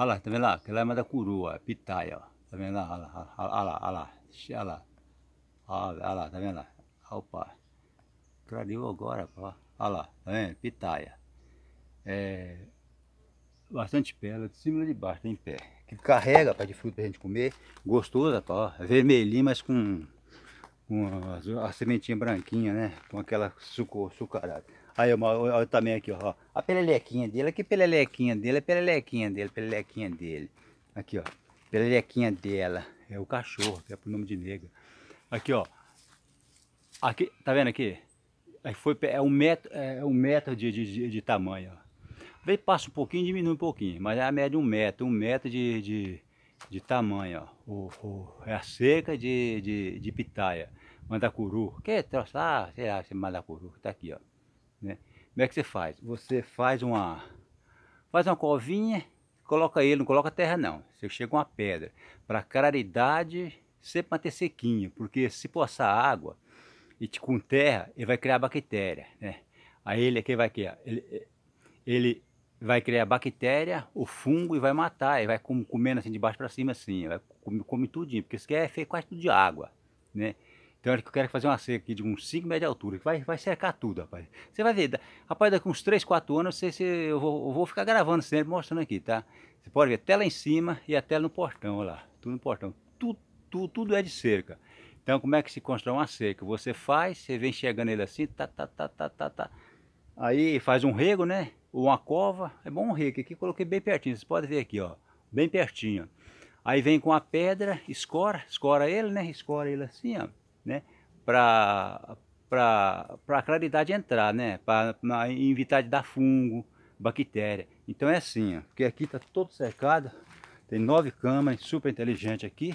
Olha lá, tá vendo lá? Aquela é uma da coroa, pitaia, ó. Tá vendo lá? Olha lá, olha lá, olha lá. Olha lá, olha lá tá vendo lá? Opa. Clareou agora, ó. Olha lá, tá vendo? Pitaia. É... Bastante pérola, de cima e de baixo, tem tá pé. Que carrega, para de fruta pra gente comer. gostosa ó. Vermelhinho, mas com com a, a sementinha branquinha, né? Com aquela suco, sucarada. Aí, olha também aqui, ó. A pelelequinha dele, aqui pelelequinha dele, a é pelelequinha dele, pelelequinha dele. Aqui, ó. Pelelequinha dela. É o cachorro, que é pro nome de nega. Aqui, ó. Aqui, tá vendo aqui? Aí foi, é um metro, é, é um metro de, de, de tamanho, ó. Vem, passa um pouquinho, diminui um pouquinho, mas é a média um metro, um metro de, de, de tamanho, ó. O, o, é a seca de, de, de pitaia mandacuru. Que troço lá, sei lá, esse mandacuru tá aqui, ó. Né? Como é que você faz? Você faz uma, faz uma covinha, coloca ele, não coloca terra não. Você chega uma pedra. Para claridade, sempre manter sequinho, porque se passar água e te com terra, ele vai criar bactéria, né? Aí ele aqui é vai criar, ele, ele vai criar bactéria, o fungo e vai matar, e vai comendo assim de baixo para cima assim, vai comer, come tudinho, porque isso aqui é feito quase tudo de água, né? Tem hora que eu quero fazer uma cerca aqui de uns 5 metros de altura, que vai, vai cercar tudo, rapaz. Você vai ver, rapaz, daqui uns 3, 4 anos, eu, vou, eu vou ficar gravando sempre, mostrando aqui, tá? Você pode ver até lá em cima e até no portão, olha lá, tudo no portão. Tudo, tudo, tudo é de cerca. Então, como é que se constrói uma cerca? Você faz, você vem chegando ele assim, tá, tá, tá, tá, tá, tá. Aí faz um rego, né? Ou uma cova. É bom um rego. Aqui coloquei bem pertinho. Vocês podem ver aqui, ó. Bem pertinho. Aí vem com a pedra, escora, escora ele, né? Escora ele assim, ó né? Para a claridade entrar, né? Para evitar de dar fungo, bactéria. Então é assim, ó, porque aqui está todo cercado, tem nove câmaras, super inteligente aqui.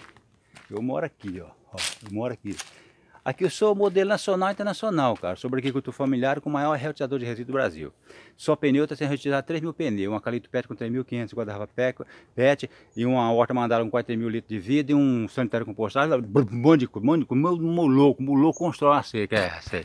Eu moro aqui, ó, ó eu moro aqui. Aqui eu sou modelo nacional e internacional, cara, sobre agricultura familiar com o maior reutilizador de resíduos do Brasil. Só pneu está sendo reutilizado 3 mil pneus, uma calito pet com 3.500 guarda-roupa pet e uma horta mandada com 4 mil litros de vida e um sanitário compostado, um monte de coisa, um monte de coisa, um louco, um louco constrói a seca, é, seca.